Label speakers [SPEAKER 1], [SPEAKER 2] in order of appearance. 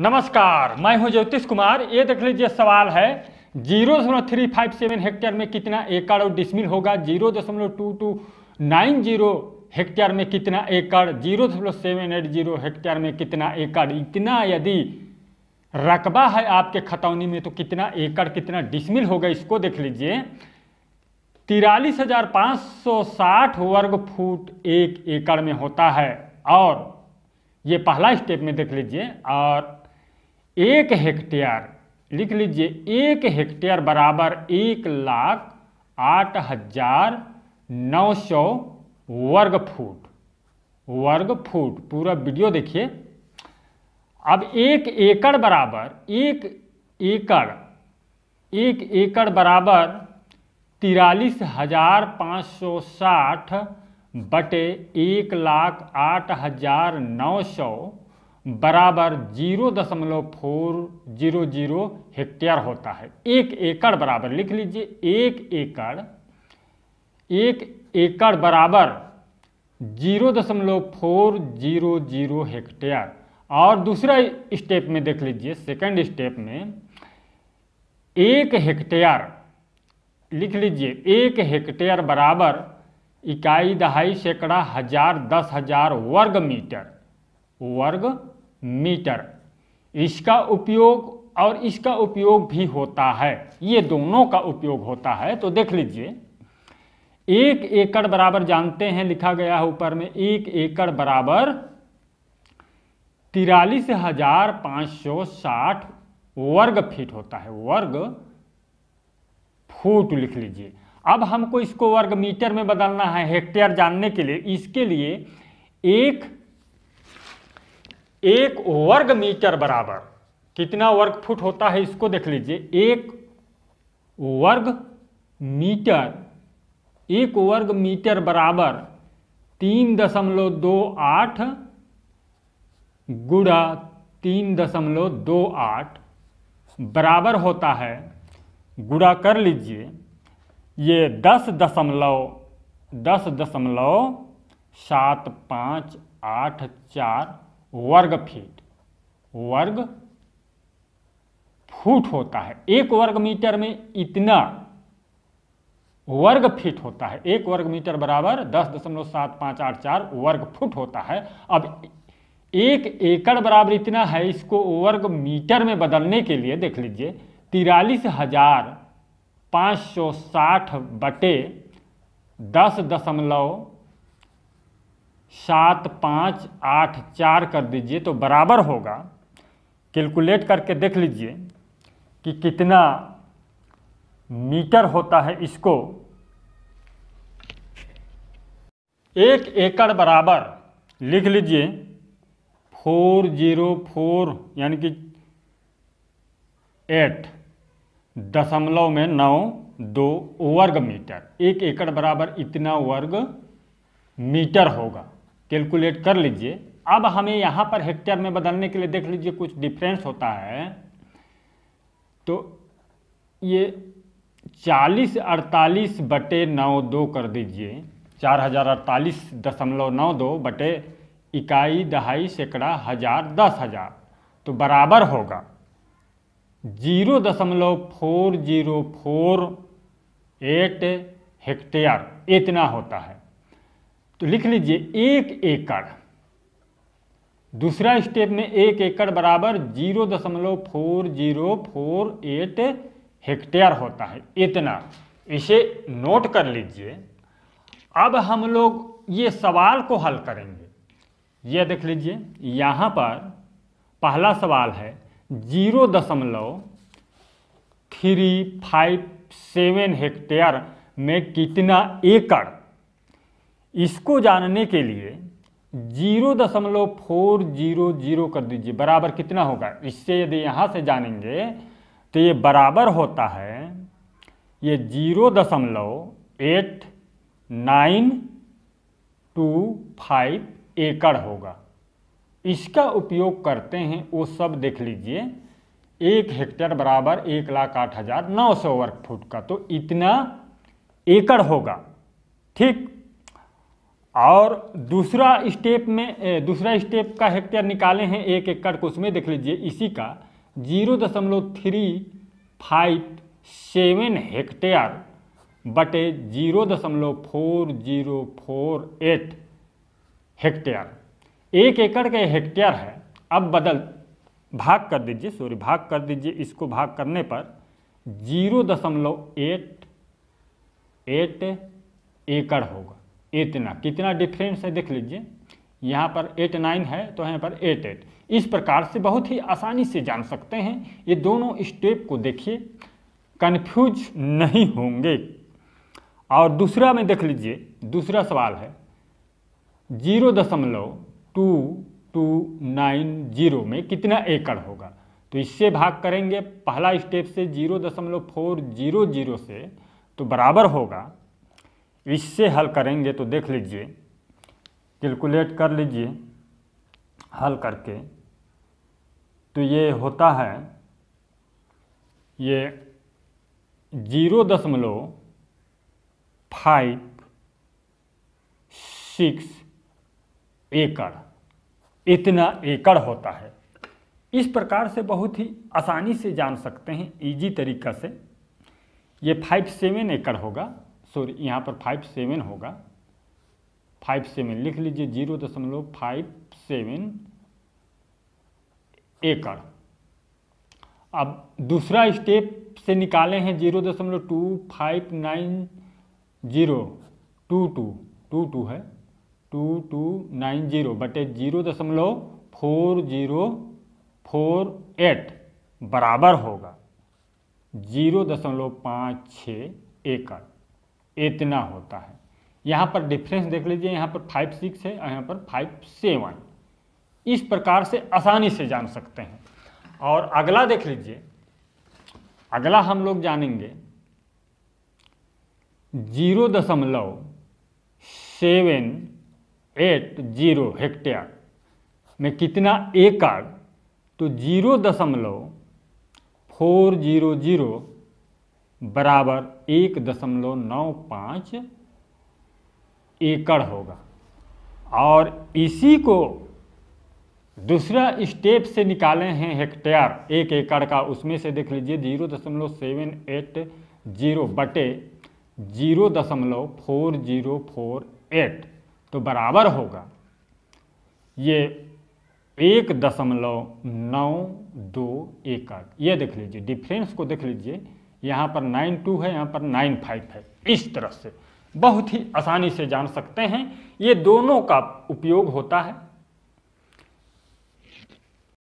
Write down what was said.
[SPEAKER 1] नमस्कार मैं हूं ज्योतिष कुमार ये देख लीजिए सवाल है जीरो दशमलव थ्री फाइव सेवन हेक्टेयर में कितना एकड़ और डिसमिल होगा जीरो दशमलव two two nine zero hectare में कितना एकड़ जीरो दशमलव सेवन एट जीरो हेक्टेयर में कितना एकड़ इतना यदि रकबा है आपके खतौनी में तो कितना एकड़ कितना डिसमिल होगा इसको देख लीजिए तिरालीस हजार पाँच सौ साठ वर्ग फुट एक एकड़ में होता है और ये पहला स्टेप में देख लीजिए और एक हेक्टेयर लिख लीजिए एक हेक्टेयर बराबर एक लाख आठ हजार नौ सौ वर्ग फुट वर्ग फुट पूरा वीडियो देखिए अब एक एकड़ बराबर एक एकड़ एक एकड़ बराबर तिरालीस हजार पाँच सौ साठ बटे एक लाख आठ हजार नौ सौ बराबर जीरो दशमलव फोर जीरो जीरो हेक्टेयर होता है एक एकड़ बराबर लिख लीजिए एक एकड़ एक एकड़ बराबर जीरो दशमलव फोर जीरो जीरो हेक्टेयर और दूसरा स्टेप में देख लीजिए सेकंड स्टेप में एक हेक्टेयर लिख लीजिए एक हेक्टेयर बराबर इकाई दहाई सैकड़ा हजार दस हजार वर्ग मीटर वर्ग मीटर इसका उपयोग और इसका उपयोग भी होता है ये दोनों का उपयोग होता है तो देख लीजिए एक एकड़ बराबर जानते हैं लिखा गया है ऊपर में एक एकड़ बराबर तिरालीस हजार पांच सौ साठ वर्ग फीट होता है वर्ग फुट लिख लीजिए अब हमको इसको वर्ग मीटर में बदलना है हेक्टेयर जानने के लिए इसके लिए एक एक वर्ग मीटर बराबर कितना वर्ग फुट होता है इसको देख लीजिए एक वर्ग मीटर एक वर्ग मीटर बराबर तीन दशमलव दो आठ गुड़ा तीन दशमलव दो आठ बराबर होता है गुड़ा कर लीजिए ये दस दशमलव दस दशमलव सात पाँच आठ चार वर्ग फीट वर्ग फुट होता है एक वर्ग मीटर में इतना वर्ग फीट होता है एक वर्ग मीटर बराबर दस दशमलव सात पाँच आठ चार वर्ग फुट होता है अब एक एकड़ बराबर इतना है इसको वर्ग मीटर में बदलने के लिए देख लीजिए तिरालीस हजार पाँच सौ साठ बटे दस दशमलव सात पाँच आठ चार कर दीजिए तो बराबर होगा कैलकुलेट करके देख लीजिए कि कितना मीटर होता है इसको एक एकड़ बराबर लिख लीजिए फोर जीरो फोर यानी कि एट दशमलव में नौ दो वर्ग मीटर एक एकड़ बराबर इतना वर्ग मीटर होगा कैलकुलेट कर लीजिए अब हमें यहाँ पर हेक्टेयर में बदलने के लिए देख लीजिए कुछ डिफरेंस होता है तो ये चालीस अड़तालीस बटे नौ दो कर दीजिए चार हजार अड़तालीस दशमलव नौ दो बटे इकाई दहाई सैकड़ा हजार दस हजार तो बराबर होगा जीरो दशमलव four zero four eight hectare इतना होता है तो लिख लीजिए एक एकड़ दूसरा स्टेप में एक एकड़ बराबर जीरो दशमलव four zero four eight hectare होता है इतना इसे नोट कर लीजिए अब हम लोग ये सवाल को हल करेंगे यह देख लीजिए यहाँ पर पहला सवाल है जीरो दशमलव थ्री फाइव सेवन हेक्टेयर में कितना एकड़ इसको जानने के लिए जीरो दशमलव फोर जीरो जीरो कर दीजिए बराबर कितना होगा इससे यदि यहाँ से जानेंगे तो ये बराबर होता है ये जीरो दशमलव एट नाइन टू फाइव एकड़ होगा इसका उपयोग करते हैं वो सब देख लीजिए एक हेक्टेयर बराबर एक लाख आठ हज़ार नौ सौ वर्ग फुट का तो इतना एकड़ होगा ठीक और दूसरा स्टेप में दूसरा स्टेप का हेक्टेयर निकाले हैं एक एकड़ को उसमें देख लीजिए इसी का जीरो दशमलव थ्री फाइव सेवन हेक्टेयर बटे जीरो दशमलव four zero four eight hectare एक एकड़ का हेक्टेयर है अब बदल भाग कर दीजिए सॉरी भाग कर दीजिए इसको भाग करने पर जीरो दशमलव एट एट एकड़ होगा इतना कितना डिफरेंस है देख लीजिए यहाँ पर एट नाइन है तो यहाँ पर एट एट इस प्रकार से बहुत ही आसानी से जान सकते हैं ये दोनों स्टेप को देखिए कन्फ्यूज नहीं होंगे और दूसरा में देख लीजिए दूसरा सवाल है जीरो दशमलव टू टू नाइन जीरो में कितना एकड़ होगा तो इससे भाग करेंगे पहला स्टेप से जीरो दशमलव फोर जीरो जीरो से तो बराबर होगा इससे हल करेंगे तो देख लीजिए कैलकुलेट कर लीजिए हल करके तो ये होता है ये जीरो दशमलव फाइव सिक्स एकड़ इतना एकड़ होता है इस प्रकार से बहुत ही आसानी से जान सकते हैं इजी तरीका से ये फाइव सेवन एकड़ होगा सॉरी यहाँ पर फाइव सेवन होगा फाइव सेवन लिख लीजिए जीरो दशमलव फाइव सेवन एकड़ अब दूसरा स्टेप से निकाले हैं जीरो दशमलव two five nine zero two two two two है टू टू नाइन जीरो बटे जीरो दशमलव फोर जीरो फोर एट बराबर होगा जीरो दशमलव पाँच छः एकड़ इतना होता है यहाँ पर डिफरेंस देख लीजिए यहाँ पर फाइव सिक्स है और यहाँ पर फाइव सेवन इस प्रकार से आसानी से जान सकते हैं और अगला देख लीजिए अगला हम लोग जानेंगे जीरो दशमलव सेवन एट जीरो हेक्टेयर में कितना एकड़ तो जीरो दशमलव फोर जीरो जीरो बराबर एक दशमलव नौ पाँच एकड़ होगा और इसी को दूसरा स्टेप से निकाले हैं हेक्टेयर एक एकड़ का उसमें से देख लीजिए जीरो दशमलव सेवन एट जीरो बटे जीरो दशमलव फोर जीरो फोर एट तो बराबर होगा ये एक दशमलव नौ दो एकड़ ये देख लीजिए डिफरेंस को देख लीजिए यहाँ पर नाइन टू है यहाँ पर नाइन फाइव है इस तरह से बहुत ही आसानी से जान सकते हैं ये दोनों का उपयोग होता है